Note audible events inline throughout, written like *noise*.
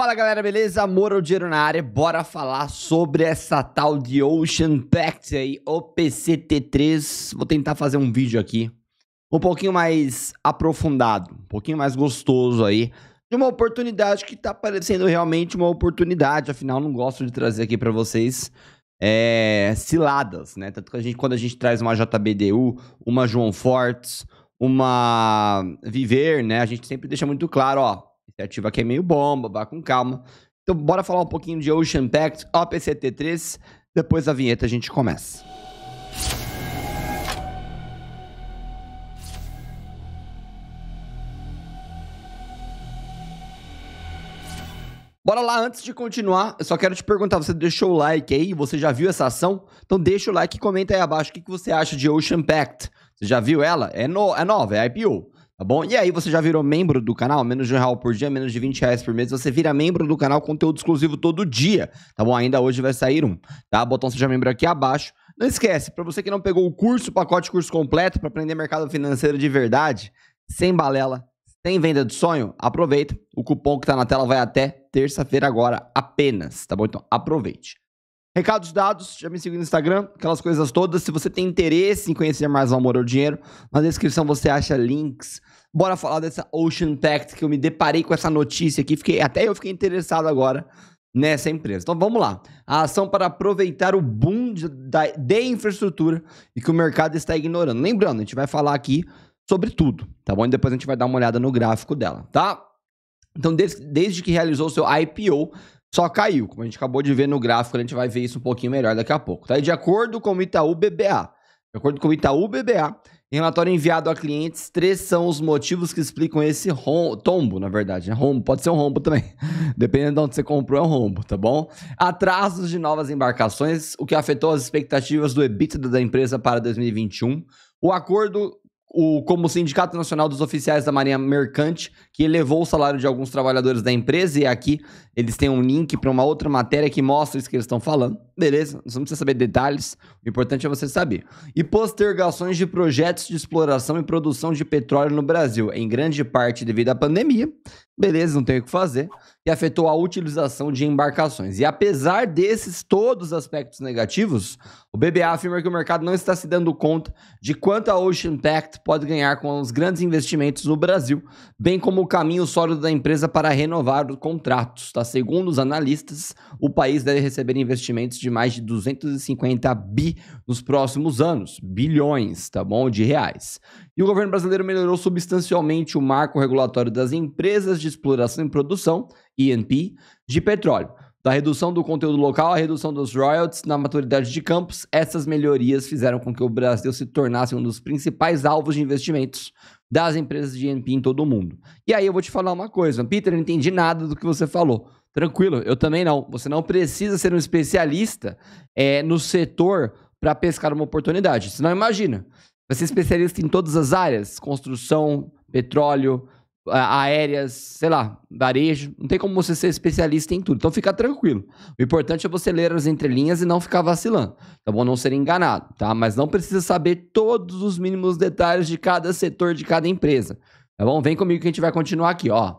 Fala galera, beleza? Amor ao dinheiro na área. Bora falar sobre essa tal de Ocean Pact aí, OPCT3. Vou tentar fazer um vídeo aqui um pouquinho mais aprofundado, um pouquinho mais gostoso aí, de uma oportunidade que tá parecendo realmente uma oportunidade. Afinal, não gosto de trazer aqui para vocês é, ciladas, né? Tanto que a gente, quando a gente traz uma JBDU, uma João Fortes, uma Viver, né? A gente sempre deixa muito claro, ó, Ativa que é meio bomba, vá com calma. Então, bora falar um pouquinho de Ocean Pact OPCT3. Depois da vinheta a gente começa. Bora lá, antes de continuar, eu só quero te perguntar, você deixou o like aí? Você já viu essa ação? Então deixa o like e comenta aí abaixo o que, você acha de Ocean Pact. Você já viu ela? É, no, é nova, é IPO. Tá bom? E aí você já virou membro do canal, menos de um real por dia, menos de 20 reais por mês, você vira membro do canal, conteúdo exclusivo todo dia, tá bom? Ainda hoje vai sair um, tá? Botão seja membro aqui abaixo. Não esquece, para você que não pegou o curso, o pacote curso completo para aprender mercado financeiro de verdade, sem balela, sem venda de sonho, aproveita. O cupom que tá na tela vai até terça-feira agora apenas, tá bom? Então aproveite. Recados dados, já me siga no Instagram, aquelas coisas todas. Se você tem interesse em conhecer mais o Amor ao Dinheiro, na descrição você acha links Bora falar dessa Ocean Pact que eu me deparei com essa notícia aqui, fiquei até eu fiquei interessado agora nessa empresa. Então vamos lá. A ação para aproveitar o boom de, de infraestrutura e que o mercado está ignorando. Lembrando, a gente vai falar aqui sobre tudo, tá bom? E depois a gente vai dar uma olhada no gráfico dela, tá? Então, desde, desde que realizou seu IPO, só caiu. Como a gente acabou de ver no gráfico, a gente vai ver isso um pouquinho melhor daqui a pouco, tá? E de acordo com o Itaú BBA, de acordo com o Itaú BBA, em relatório enviado a clientes, três são os motivos que explicam esse rombo, tombo, na verdade. Né? Rombo, pode ser um rombo também. *laughs* Dependendo de onde você comprou, é um rombo, tá bom? Atrasos de novas embarcações, o que afetou as expectativas do EBITDA da empresa para 2021. O acordo o, como o Sindicato Nacional dos Oficiais da Marinha Mercante, que elevou o salário de alguns trabalhadores da empresa, e aqui eles têm um link para uma outra matéria que mostra isso que eles estão falando. Beleza, não precisa saber detalhes, o importante é você saber. E postergações de projetos de exploração e produção de petróleo no Brasil, em grande parte devido à pandemia. Beleza, não tem o que fazer. E afetou a utilização de embarcações. E apesar desses todos os aspectos negativos, o BBA afirma que o mercado não está se dando conta de quanto a Ocean Pact pode ganhar com os grandes investimentos no Brasil, bem como o caminho sólido da empresa para renovar os contratos. Tá? Segundo os analistas, o país deve receber investimentos de de mais de 250 bi nos próximos anos, bilhões, tá bom, de reais. E o governo brasileiro melhorou substancialmente o marco regulatório das empresas de exploração e produção, INP, de petróleo. Da redução do conteúdo local à redução dos royalties na maturidade de campos, essas melhorias fizeram com que o Brasil se tornasse um dos principais alvos de investimentos das empresas de NP em todo o mundo. E aí eu vou te falar uma coisa, Peter, eu não entendi nada do que você falou. Tranquilo, eu também não. Você não precisa ser um especialista é, no setor para pescar uma oportunidade. Senão, imagina. Você é especialista em todas as áreas: construção, petróleo, aéreas, sei lá, varejo. Não tem como você ser especialista em tudo. Então, fica tranquilo. O importante é você ler as entrelinhas e não ficar vacilando. Tá bom? Não ser enganado, tá? Mas não precisa saber todos os mínimos detalhes de cada setor, de cada empresa. Tá bom? Vem comigo que a gente vai continuar aqui, ó.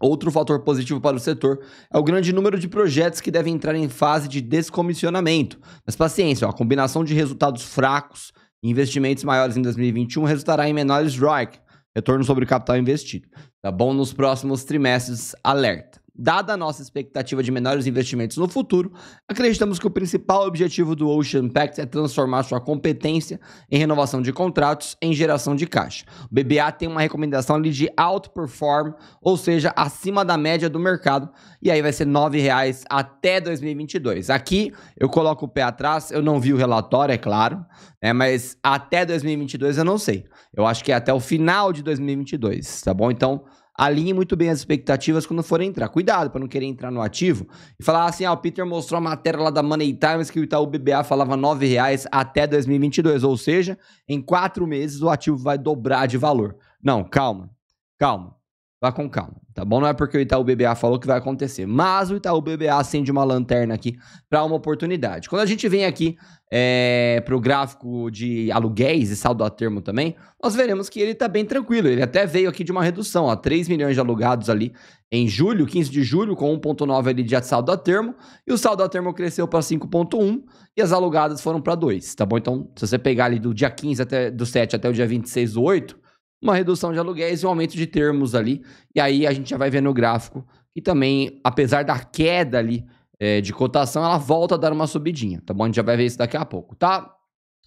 Outro fator positivo para o setor é o grande número de projetos que devem entrar em fase de descomissionamento. Mas paciência, ó, a combinação de resultados fracos e investimentos maiores em 2021 resultará em menores ROIC, retorno sobre o capital investido. Tá bom? Nos próximos trimestres, alerta. Dada a nossa expectativa de menores investimentos no futuro, acreditamos que o principal objetivo do Ocean Pact é transformar sua competência em renovação de contratos em geração de caixa. O BBA tem uma recomendação ali de outperform, ou seja, acima da média do mercado, e aí vai ser R$ 9,00 até 2022. Aqui eu coloco o pé atrás, eu não vi o relatório, é claro, né, mas até 2022 eu não sei. Eu acho que é até o final de 2022, tá bom? Então, alinhe muito bem as expectativas quando for entrar. Cuidado para não querer entrar no ativo e falar assim, ah, o Peter mostrou a matéria lá da Money Times que o Itaú BBA falava R$ reais até 2022, ou seja, em quatro meses o ativo vai dobrar de valor. Não, calma, calma. Vá com calma, tá bom? Não é porque o Itaú BBA falou que vai acontecer, mas o Itaú BBA acende uma lanterna aqui para uma oportunidade. Quando a gente vem aqui é, para o gráfico de aluguéis e saldo a termo também, nós veremos que ele está bem tranquilo. Ele até veio aqui de uma redução, ó, 3 milhões de alugados ali em julho, 15 de julho, com 1,9 ali de saldo a termo, e o saldo a termo cresceu para 5,1 e as alugadas foram para 2, tá bom? Então, se você pegar ali do dia 15 até, do 7 até o dia 26 do 8, uma redução de aluguéis e um aumento de termos ali. E aí a gente já vai ver no gráfico que também, apesar da queda ali é, de cotação, ela volta a dar uma subidinha, tá bom? A gente já vai ver isso daqui a pouco, tá?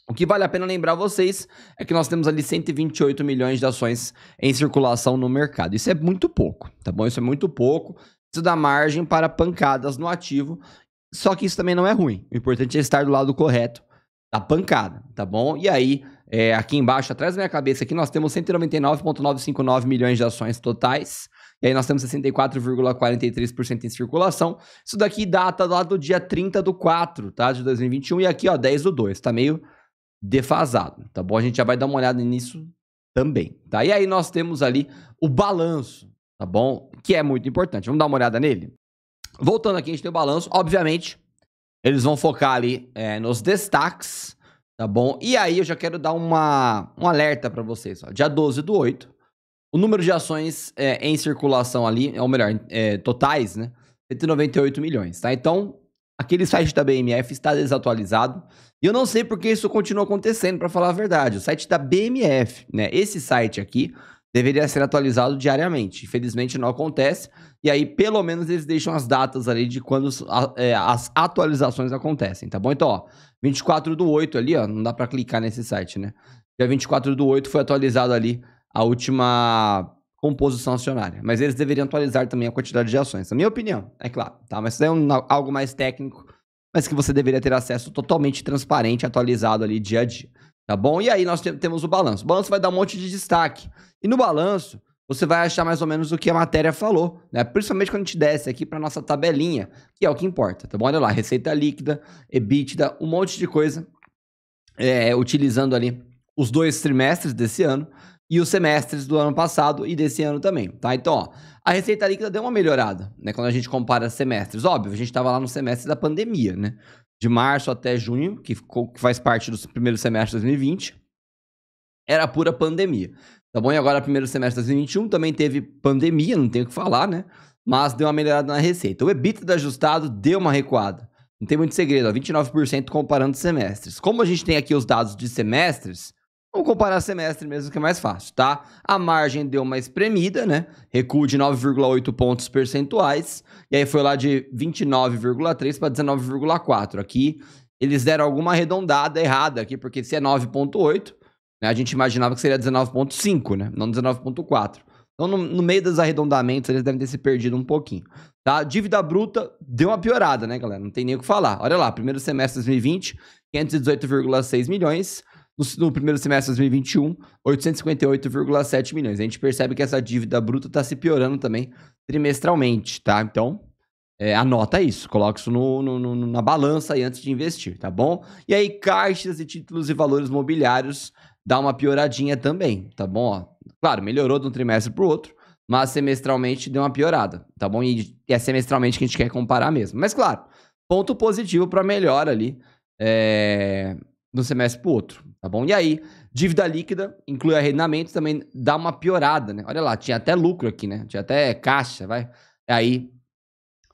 O que vale a pena lembrar vocês é que nós temos ali 128 milhões de ações em circulação no mercado. Isso é muito pouco, tá bom? Isso é muito pouco. Isso dá margem para pancadas no ativo. Só que isso também não é ruim. O importante é estar do lado correto da pancada, tá bom? E aí é, aqui embaixo, atrás da minha cabeça, aqui nós temos 199,959 milhões de ações totais. E aí nós temos 64,43% em circulação. Isso daqui data lá do dia 30 do 4, tá? De 2021. E aqui, ó, 10 do 2. Tá meio defasado, tá bom? A gente já vai dar uma olhada nisso também, tá? E aí nós temos ali o balanço, tá bom? Que é muito importante. Vamos dar uma olhada nele? Voltando aqui, a gente tem o balanço. Obviamente, eles vão focar ali é, nos destaques Tá bom? E aí eu já quero dar uma, um alerta para vocês. Ó. Dia 12 do 8, o número de ações é, em circulação ali, ou melhor, é, totais, né? 198 milhões, tá? Então, aquele site da BMF está desatualizado. E eu não sei porque isso continua acontecendo, para falar a verdade. O site da BMF, né? Esse site aqui deveria ser atualizado diariamente. Infelizmente não acontece. E aí, pelo menos, eles deixam as datas ali de quando é, as atualizações acontecem, tá bom? Então, ó, 24 do 8 ali, ó, não dá para clicar nesse site, né? Dia 24 do 8 foi atualizado ali a última composição acionária. Mas eles deveriam atualizar também a quantidade de ações. Na minha opinião, é claro, tá? Mas isso é um, algo mais técnico, mas que você deveria ter acesso totalmente transparente, atualizado ali dia a dia. Tá bom? E aí nós temos o balanço. O balanço vai dar um monte de destaque. E no balanço, você vai achar mais ou menos o que a matéria falou, né? Principalmente quando a gente desce aqui para nossa tabelinha, que é o que importa, tá bom? Olha lá, receita líquida, EBITDA, um monte de coisa, é, utilizando ali os dois trimestres desse ano e os semestres do ano passado e desse ano também, tá? Então, ó, a receita líquida deu uma melhorada, né? Quando a gente compara semestres, óbvio, a gente estava lá no semestre da pandemia, né? de março até junho, que, ficou, que faz parte do primeiro semestre de 2020, era pura pandemia. Tá bom? E agora, primeiro semestre de 2021, também teve pandemia, não tem o que falar, né? Mas deu uma melhorada na receita. O EBITDA ajustado deu uma recuada. Não tem muito segredo, ó, 29% comparando semestres. Como a gente tem aqui os dados de semestres, Vamos comparar semestre mesmo, que é mais fácil, tá? A margem deu uma espremida, né? Recuo de 9,8 pontos percentuais. E aí foi lá de 29,3 para 19,4. Aqui eles deram alguma arredondada errada aqui, porque se é 9,8, né? A gente imaginava que seria 19,5, né? Não 19,4. Então, no, no, meio dos arredondamentos, eles devem ter se perdido um pouquinho. Tá? Dívida bruta deu uma piorada, né, galera? Não tem nem o que falar. Olha lá, primeiro semestre de 2020, 518,6 milhões. No, no primeiro semestre de 2021, 858,7 milhões. A gente percebe que essa dívida bruta está se piorando também trimestralmente, tá? Então, é, anota isso, coloca isso no, no, no, na balança aí antes de investir, tá bom? E aí, caixas e títulos e valores mobiliários dá uma pioradinha também, tá bom? Ó, claro, melhorou de um trimestre para o outro, mas semestralmente deu uma piorada, tá bom? E é semestralmente que a gente quer comparar mesmo. Mas, claro, ponto positivo para melhora ali é, de um semestre para o outro, tá bom? E aí, dívida líquida, inclui arrendamento, também dá uma piorada, né? Olha lá, tinha até lucro aqui, né? Tinha até caixa, vai. E aí,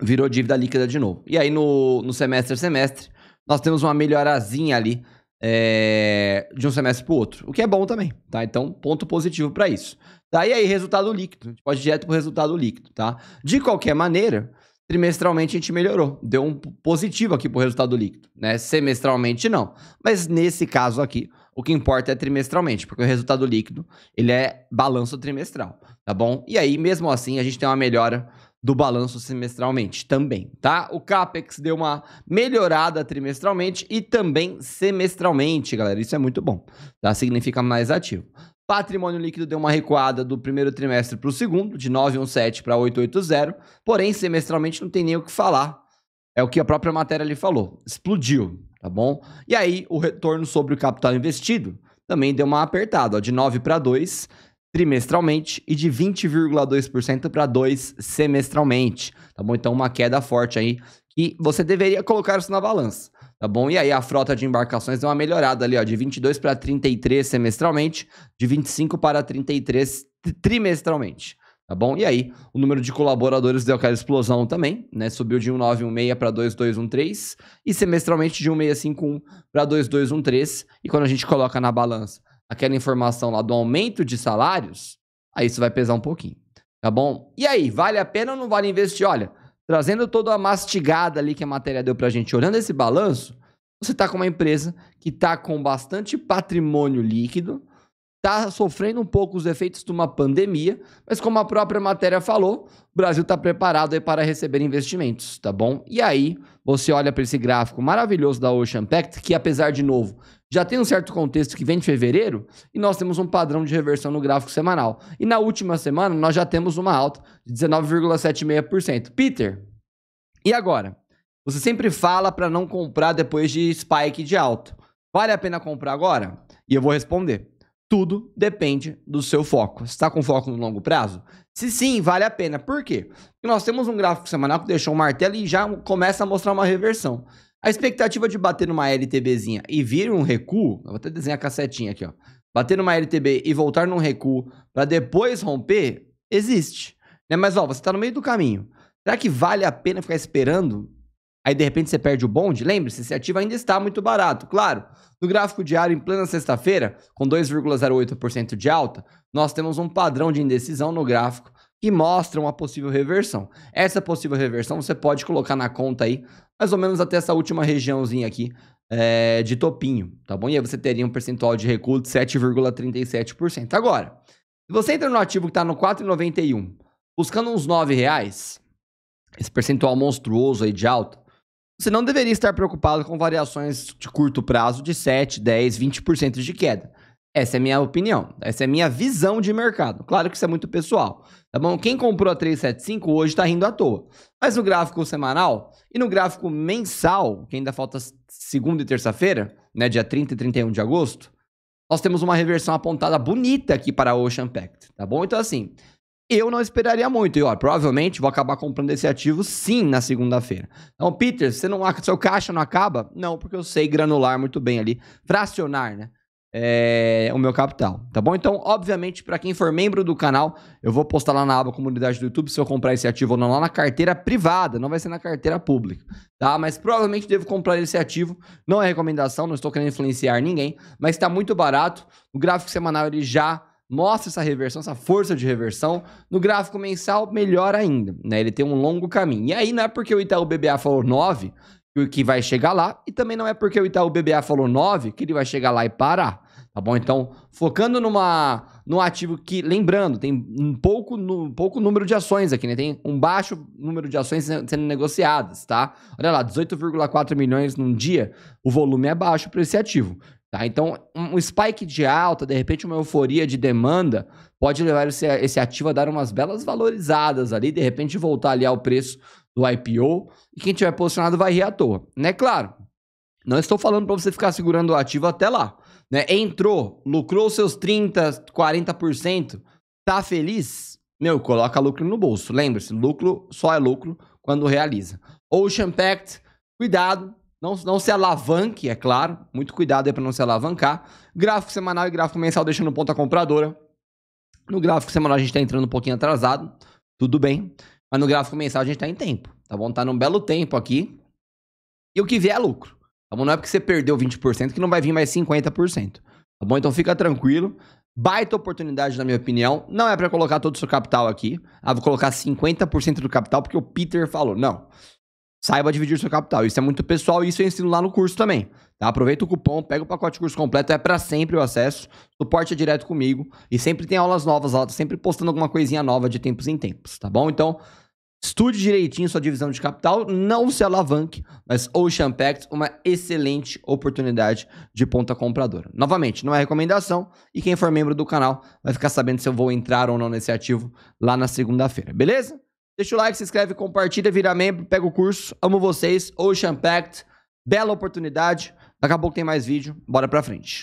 virou dívida líquida de novo. E aí, no, no semestre a semestre, nós temos uma melhorazinha ali é, de um semestre para o outro, o que é bom também, tá? Então, ponto positivo para isso. Daí aí, resultado líquido. A gente pode ir direto para o resultado líquido, tá? De qualquer maneira, trimestralmente a gente melhorou. Deu um positivo aqui pro resultado líquido, né? Semestralmente não. Mas nesse caso aqui, o que importa é trimestralmente, porque o resultado líquido, ele é balanço trimestral, tá bom? E aí, mesmo assim, a gente tem uma melhora do balanço semestralmente também, tá? O CAPEX deu uma melhorada trimestralmente e também semestralmente, galera. Isso é muito bom, tá? Significa mais ativo. Patrimônio líquido deu uma recuada do primeiro trimestre para o segundo, de 917 para 880, porém semestralmente não tem nem o que falar. É o que a própria matéria ali falou. Explodiu, tá bom? E aí o retorno sobre o capital investido também deu uma apertada, ó, de 9 para 2 trimestralmente e de 20,2% para 2 semestralmente, tá bom? Então uma queda forte aí e você deveria colocar isso na balança. Tá bom? E aí a frota de embarcações deu uma melhorada ali, ó, de 22 para 33 semestralmente, de 25 para 33 trimestralmente. Tá bom? E aí, o número de colaboradores deu aquela explosão também, né? Subiu de 1916 para 2213 e semestralmente de 1651 para 2213. E quando a gente coloca na balança aquela informação lá do aumento de salários, aí isso vai pesar um pouquinho, tá bom? E aí, vale a pena ou não vale investir? Olha, trazendo toda a mastigada ali que a matéria deu para a gente, olhando esse balanço, você está com uma empresa que está com bastante patrimônio líquido, está sofrendo um pouco os efeitos de uma pandemia, mas como a própria matéria falou, o Brasil está preparado para receber investimentos, tá bom? E aí, você olha para esse gráfico maravilhoso da Ocean Pact, que apesar de novo já tem um certo contexto que vem de fevereiro e nós temos um padrão de reversão no gráfico semanal. E na última semana nós já temos uma alta de 19,76%. Peter, e agora? Você sempre fala para não comprar depois de spike de alta. Vale a pena comprar agora? E eu vou responder. Tudo depende do seu foco. Está com foco no longo prazo? Se sim, vale a pena. Por quê? Porque nós temos um gráfico semanal que deixou um martelo e já começa a mostrar uma reversão. A expectativa de bater numa LTBzinha e vir um recuo, vou até desenhar a cassetinha aqui, ó. Bater numa LTB e voltar num recuo para depois romper, existe. Né? Mas ó, você tá no meio do caminho. Será que vale a pena ficar esperando? Aí de repente você perde o bonde? Lembre-se, esse ativo ainda está muito barato, claro. No gráfico diário, em plena sexta-feira, com 2,08% de alta, nós temos um padrão de indecisão no gráfico e mostra uma possível reversão. Essa possível reversão você pode colocar na conta aí, mais ou menos até essa última regiãozinha aqui é, de topinho, tá bom? E aí você teria um percentual de recuo de 7,37%. Agora, se você entra no ativo que está no 4,91, buscando uns 9 reais, esse percentual monstruoso aí de alta, você não deveria estar preocupado com variações de curto prazo de 7, 10, 20% de queda. Essa é a minha opinião, essa é a minha visão de mercado. Claro que isso é muito pessoal, tá bom? Quem comprou a 375 hoje está rindo à toa. Mas no gráfico semanal e no gráfico mensal, que ainda falta segunda e terça-feira, né, dia 30 e 31 de agosto, nós temos uma reversão apontada bonita aqui para a Ocean Pact, tá bom? Então assim, eu não esperaria muito. E ó, provavelmente vou acabar comprando esse ativo sim na segunda-feira. Então, Peter, você não, seu caixa não acaba? Não, porque eu sei granular muito bem ali, fracionar, né? é, o meu capital, tá bom? Então, obviamente, para quem for membro do canal, eu vou postar lá na aba comunidade do YouTube se eu comprar esse ativo ou não, lá na carteira privada, não vai ser na carteira pública, tá? Mas provavelmente devo comprar esse ativo, não é recomendação, não estou querendo influenciar ninguém, mas está muito barato, o gráfico semanal ele já mostra essa reversão, essa força de reversão. No gráfico mensal, melhor ainda, né? Ele tem um longo caminho. E aí não é porque o Itaú BBA falou 9 que vai chegar lá, e também não é porque o Itaú BBA falou 9 que ele vai chegar lá e parar. Tá bom? Então, focando numa, num ativo que, lembrando, tem um pouco, um pouco número de ações aqui, né? Tem um baixo número de ações sendo negociadas, tá? Olha lá, 18,4 milhões num dia, o volume é baixo para esse ativo. Tá? Então, um spike de alta, de repente uma euforia de demanda, pode levar esse, esse ativo a dar umas belas valorizadas ali, de repente voltar ali ao preço do IPO, e quem tiver posicionado vai rir à toa. Né? Claro, não estou falando para você ficar segurando o ativo até lá né? Entrou, lucrou seus 30, 40%, tá feliz? Meu, coloca lucro no bolso. Lembre-se, lucro só é lucro quando realiza. Ocean Pact, cuidado, não, não se alavanque, é claro. Muito cuidado aí para não se alavancar. Gráfico semanal e gráfico mensal deixando a compradora. No gráfico semanal a gente está entrando um pouquinho atrasado, tudo bem. Mas no gráfico mensal a gente está em tempo, tá bom? Tá num belo tempo aqui. E o que vier é lucro. Tá bom? Não é porque você perdeu 20% que não vai vir mais 50%. Tá bom? Então fica tranquilo. Baita oportunidade, na minha opinião. Não é para colocar todo o seu capital aqui. Ah, vou colocar 50% do capital porque o Peter falou. Não. Saiba dividir o seu capital. Isso é muito pessoal e isso eu ensino lá no curso também. Tá? Aproveita o cupom, pega o pacote de curso completo, é para sempre o acesso. Suporte é direto comigo. E sempre tem aulas novas lá, sempre postando alguma coisinha nova de tempos em tempos, tá bom? Então, Estude direitinho sua divisão de capital, não se alavanque, mas Ocean Pact, uma excelente oportunidade de ponta compradora. Novamente, não é recomendação e quem for membro do canal vai ficar sabendo se eu vou entrar ou não nesse ativo lá na segunda-feira, beleza? Deixa o like, se inscreve, compartilha, vira membro, pega o curso. Amo vocês. Ocean Pact, bela oportunidade. Daqui a pouco tem mais vídeo. Bora pra frente.